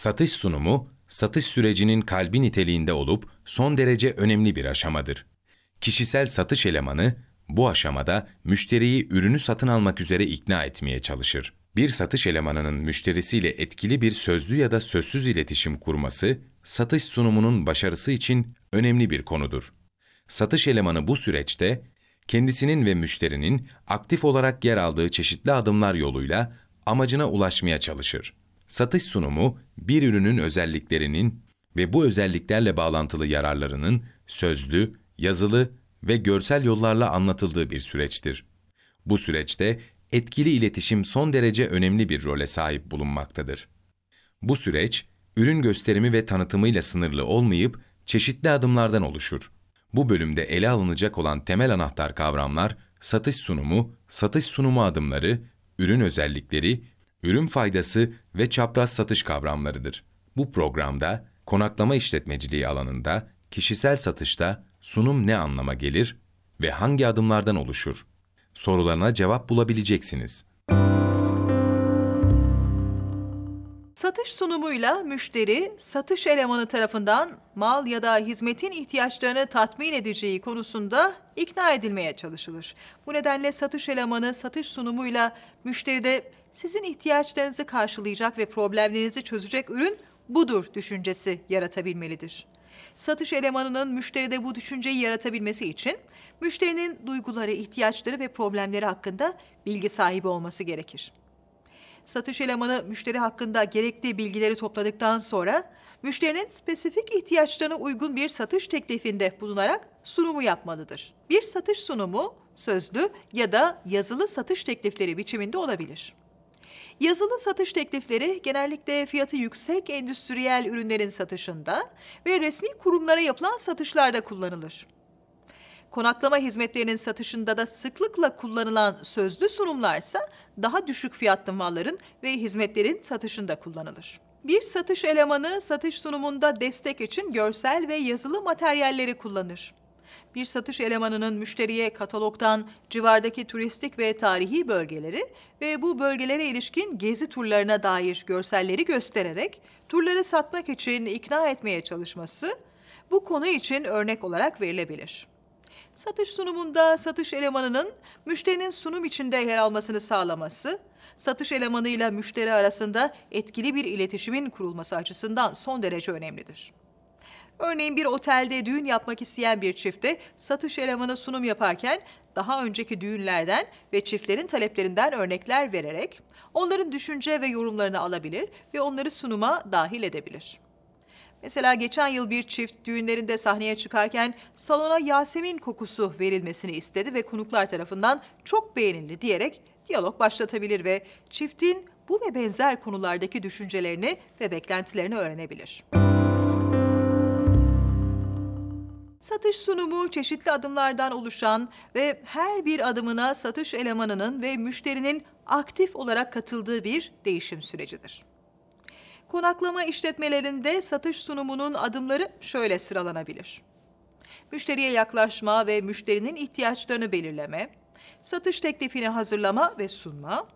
satış sunumu, satış sürecinin kalbi niteliğinde olup son derece önemli bir aşamadır. Kişisel satış elemanı bu aşamada müşteriyi ürünü satın almak üzere ikna etmeye çalışır. Bir satış elemanının müşterisiyle etkili bir sözlü ya da sözsüz iletişim kurması, satış sunumunun başarısı için önemli bir konudur. Satış elemanı bu süreçte kendisinin ve müşterinin aktif olarak yer aldığı çeşitli adımlar yoluyla amacına ulaşmaya çalışır. Satış sunumu bir ürünün özelliklerinin ve bu özelliklerle bağlantılı yararlarının sözlü, yazılı ve görsel yollarla anlatıldığı bir süreçtir. Bu süreçte etkili iletişim son derece önemli bir role sahip bulunmaktadır. Bu süreç, ürün gösterimi ve tanıtımıyla sınırlı olmayıp çeşitli adımlardan oluşur. Bu bölümde ele alınacak olan temel anahtar kavramlar satış sunumu, satış sunumu adımları, ürün özellikleri ürün faydası ve çapraz satış kavramlarıdır. Bu programda konaklama işletmeciliği alanında kişisel satışta sunum ne anlama gelir ve hangi adımlardan oluşur? Sorularına cevap bulabileceksiniz. Satış sunumuyla müşteri, satış elemanı tarafından mal ya da hizmetin ihtiyaçlarını tatmin edeceği konusunda ikna edilmeye çalışılır. Bu nedenle satış elemanı satış sunumuyla müşteride sizin ihtiyaçlarınızı karşılayacak ve problemlerinizi çözecek ürün budur düşüncesi yaratabilmelidir. Satış elemanının müşteride bu düşünceyi yaratabilmesi için müşterinin duyguları, ihtiyaçları ve problemleri hakkında bilgi sahibi olması gerekir. Satış elemanı müşteri hakkında gerekli bilgileri topladıktan sonra müşterinin spesifik ihtiyaçlarına uygun bir satış teklifinde bulunarak sunumu yapmalıdır. Bir satış sunumu sözlü ya da yazılı satış teklifleri biçiminde olabilir. Yazılı satış teklifleri genellikle fiyatı yüksek endüstriyel ürünlerin satışında ve resmi kurumlara yapılan satışlarda kullanılır. Konaklama hizmetlerinin satışında da sıklıkla kullanılan sözlü sunumlarsa daha düşük fiyatlı malların ve hizmetlerin satışında kullanılır. Bir satış elemanı satış sunumunda destek için görsel ve yazılı materyalleri kullanır. Bir satış elemanının müşteriye katalogdan civardaki turistik ve tarihi bölgeleri ve bu bölgelere ilişkin gezi turlarına dair görselleri göstererek turları satmak için ikna etmeye çalışması bu konu için örnek olarak verilebilir. Satış sunumunda satış elemanının müşterinin sunum içinde yer almasını sağlaması, satış elemanıyla müşteri arasında etkili bir iletişimin kurulması açısından son derece önemlidir. Örneğin bir otelde düğün yapmak isteyen bir çifte satış elemanı sunum yaparken daha önceki düğünlerden ve çiftlerin taleplerinden örnekler vererek onların düşünce ve yorumlarını alabilir ve onları sunuma dahil edebilir. Mesela geçen yıl bir çift düğünlerinde sahneye çıkarken salona Yasemin kokusu verilmesini istedi ve konuklar tarafından çok beğenildi diyerek diyalog başlatabilir ve çiftin bu ve benzer konulardaki düşüncelerini ve beklentilerini öğrenebilir. Müzik Satış sunumu çeşitli adımlardan oluşan ve her bir adımına satış elemanının ve müşterinin aktif olarak katıldığı bir değişim sürecidir. Konaklama işletmelerinde satış sunumunun adımları şöyle sıralanabilir. Müşteriye yaklaşma ve müşterinin ihtiyaçlarını belirleme, satış teklifini hazırlama ve sunma,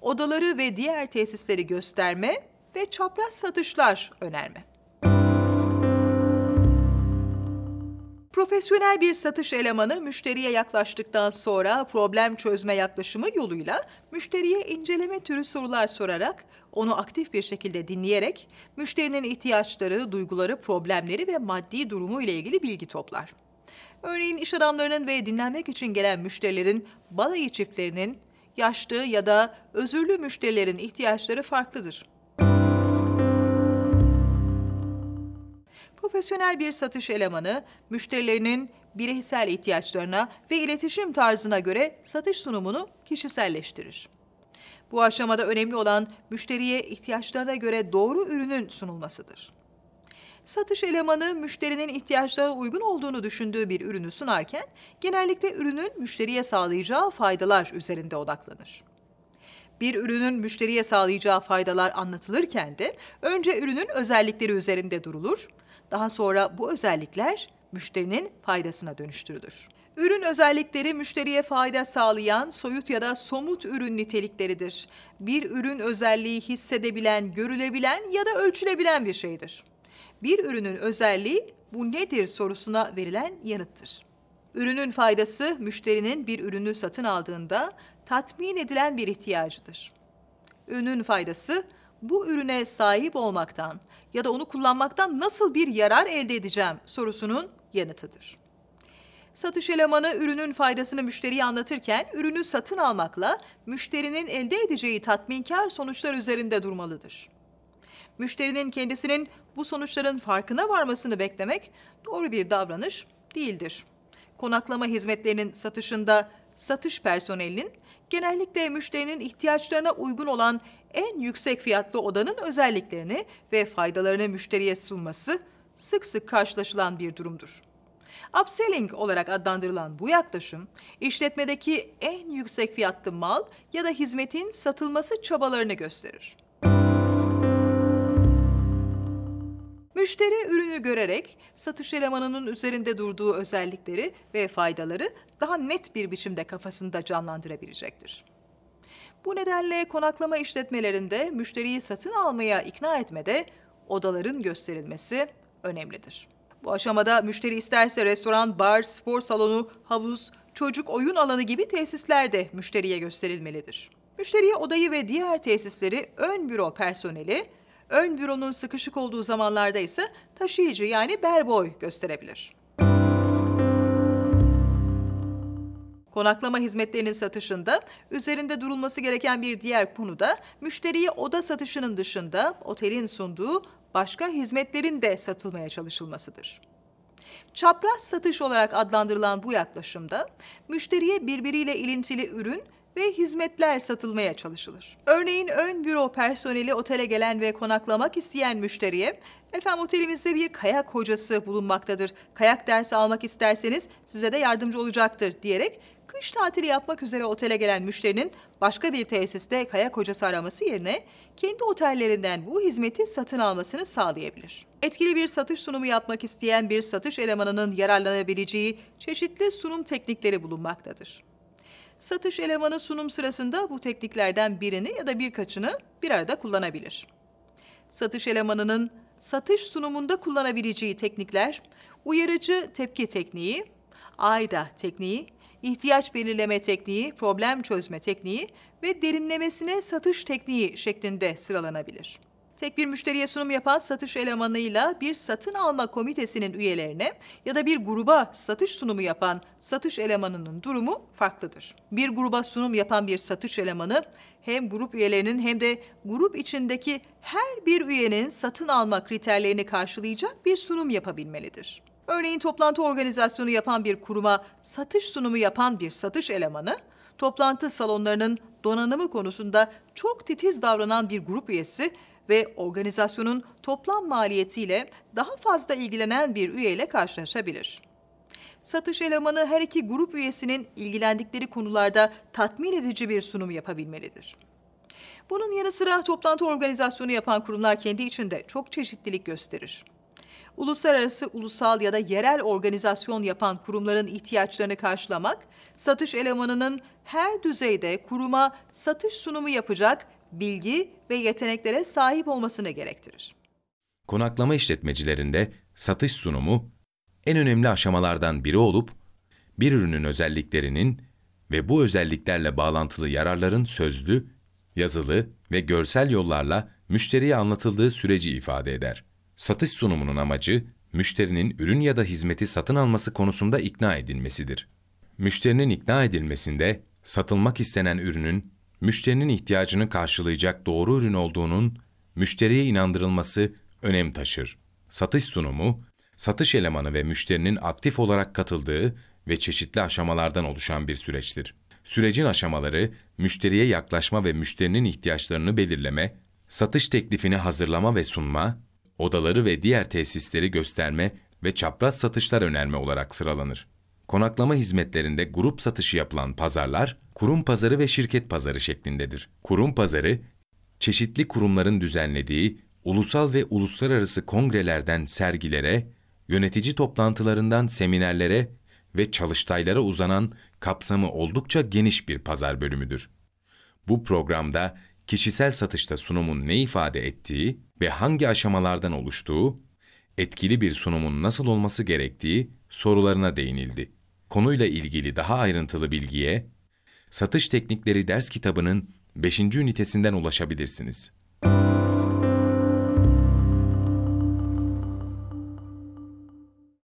odaları ve diğer tesisleri gösterme ve çapraz satışlar önerme. Profesyonel bir satış elemanı müşteriye yaklaştıktan sonra problem çözme yaklaşımı yoluyla müşteriye inceleme türü sorular sorarak, onu aktif bir şekilde dinleyerek müşterinin ihtiyaçları, duyguları, problemleri ve maddi durumu ile ilgili bilgi toplar. Örneğin iş adamlarının ve dinlenmek için gelen müşterilerin balayı çiftlerinin yaşlı ya da özürlü müşterilerin ihtiyaçları farklıdır. profesyonel bir satış elemanı, müşterilerinin bireysel ihtiyaçlarına ve iletişim tarzına göre satış sunumunu kişiselleştirir. Bu aşamada önemli olan müşteriye ihtiyaçlarına göre doğru ürünün sunulmasıdır. Satış elemanı müşterinin ihtiyaçlarına uygun olduğunu düşündüğü bir ürünü sunarken genellikle ürünün müşteriye sağlayacağı faydalar üzerinde odaklanır. Bir ürünün müşteriye sağlayacağı faydalar anlatılırken de önce ürünün özellikleri üzerinde durulur. Daha sonra bu özellikler müşterinin faydasına dönüştürülür. Ürün özellikleri müşteriye fayda sağlayan soyut ya da somut ürün nitelikleridir. Bir ürün özelliği hissedebilen, görülebilen ya da ölçülebilen bir şeydir. Bir ürünün özelliği bu nedir sorusuna verilen yanıttır. Ürünün faydası müşterinin bir ürünü satın aldığında tatmin edilen bir ihtiyacıdır. Ürünün faydası bu ürüne sahip olmaktan ya da onu kullanmaktan nasıl bir yarar elde edeceğim sorusunun yanıtıdır. Satış elemanı ürünün faydasını müşteriye anlatırken ürünü satın almakla müşterinin elde edeceği tatminkar sonuçlar üzerinde durmalıdır. Müşterinin kendisinin bu sonuçların farkına varmasını beklemek doğru bir davranış değildir konaklama hizmetlerinin satışında satış personelinin genellikle müşterinin ihtiyaçlarına uygun olan en yüksek fiyatlı odanın özelliklerini ve faydalarını müşteriye sunması sık sık karşılaşılan bir durumdur. Upselling olarak adlandırılan bu yaklaşım, işletmedeki en yüksek fiyatlı mal ya da hizmetin satılması çabalarını gösterir. Müşteri ürünü görerek satış elemanının üzerinde durduğu özellikleri ve faydaları daha net bir biçimde kafasında canlandırabilecektir. Bu nedenle konaklama işletmelerinde müşteriyi satın almaya ikna etmede odaların gösterilmesi önemlidir. Bu aşamada müşteri isterse restoran, bar, spor salonu, havuz, çocuk oyun alanı gibi tesisler de müşteriye gösterilmelidir. Müşteriye odayı ve diğer tesisleri ön büro personeli Ön büronun sıkışık olduğu zamanlarda ise taşıyıcı yani berboy gösterebilir. Konaklama hizmetlerinin satışında üzerinde durulması gereken bir diğer konu da müşteriye oda satışının dışında otelin sunduğu başka hizmetlerin de satılmaya çalışılmasıdır. Çapraz satış olarak adlandırılan bu yaklaşımda müşteriye birbiriyle ilintili ürün ve hizmetler satılmaya çalışılır. Örneğin ön büro personeli otele gelen ve konaklamak isteyen müşteriye Efendim otelimizde bir kayak hocası bulunmaktadır. Kayak dersi almak isterseniz size de yardımcı olacaktır diyerek kış tatili yapmak üzere otele gelen müşterinin başka bir tesiste kayak hocası araması yerine kendi otellerinden bu hizmeti satın almasını sağlayabilir. Etkili bir satış sunumu yapmak isteyen bir satış elemanının yararlanabileceği çeşitli sunum teknikleri bulunmaktadır. Satış elemanı sunum sırasında bu tekniklerden birini ya da birkaçını bir arada kullanabilir. Satış elemanının satış sunumunda kullanabileceği teknikler uyarıcı tepki tekniği, ayda tekniği, ihtiyaç belirleme tekniği, problem çözme tekniği ve derinlemesine satış tekniği şeklinde sıralanabilir. Tek bir müşteriye sunum yapan satış elemanıyla bir satın alma komitesinin üyelerine ya da bir gruba satış sunumu yapan satış elemanının durumu farklıdır. Bir gruba sunum yapan bir satış elemanı hem grup üyelerinin hem de grup içindeki her bir üyenin satın alma kriterlerini karşılayacak bir sunum yapabilmelidir. Örneğin toplantı organizasyonu yapan bir kuruma satış sunumu yapan bir satış elemanı, toplantı salonlarının donanımı konusunda çok titiz davranan bir grup üyesi ve organizasyonun toplam maliyetiyle daha fazla ilgilenen bir üyeyle karşılaşabilir. Satış elemanı her iki grup üyesinin ilgilendikleri konularda tatmin edici bir sunum yapabilmelidir. Bunun yanı sıra toplantı organizasyonu yapan kurumlar kendi içinde çok çeşitlilik gösterir. Uluslararası, ulusal ya da yerel organizasyon yapan kurumların ihtiyaçlarını karşılamak, satış elemanının her düzeyde kuruma satış sunumu yapacak bilgi ve yeteneklere sahip olmasını gerektirir. Konaklama işletmecilerinde satış sunumu en önemli aşamalardan biri olup bir ürünün özelliklerinin ve bu özelliklerle bağlantılı yararların sözlü, yazılı ve görsel yollarla müşteriye anlatıldığı süreci ifade eder. Satış sunumunun amacı müşterinin ürün ya da hizmeti satın alması konusunda ikna edilmesidir. Müşterinin ikna edilmesinde satılmak istenen ürünün müşterinin ihtiyacını karşılayacak doğru ürün olduğunun müşteriye inandırılması önem taşır. Satış sunumu, satış elemanı ve müşterinin aktif olarak katıldığı ve çeşitli aşamalardan oluşan bir süreçtir. Sürecin aşamaları, müşteriye yaklaşma ve müşterinin ihtiyaçlarını belirleme, satış teklifini hazırlama ve sunma, odaları ve diğer tesisleri gösterme ve çapraz satışlar önerme olarak sıralanır. Konaklama hizmetlerinde grup satışı yapılan pazarlar, kurum pazarı ve şirket pazarı şeklindedir. Kurum pazarı, çeşitli kurumların düzenlediği ulusal ve uluslararası kongrelerden sergilere, yönetici toplantılarından seminerlere ve çalıştaylara uzanan kapsamı oldukça geniş bir pazar bölümüdür. Bu programda kişisel satışta sunumun ne ifade ettiği ve hangi aşamalardan oluştuğu, etkili bir sunumun nasıl olması gerektiği sorularına değinildi konuyla ilgili daha ayrıntılı bilgiye Satış Teknikleri ders kitabının 5. ünitesinden ulaşabilirsiniz.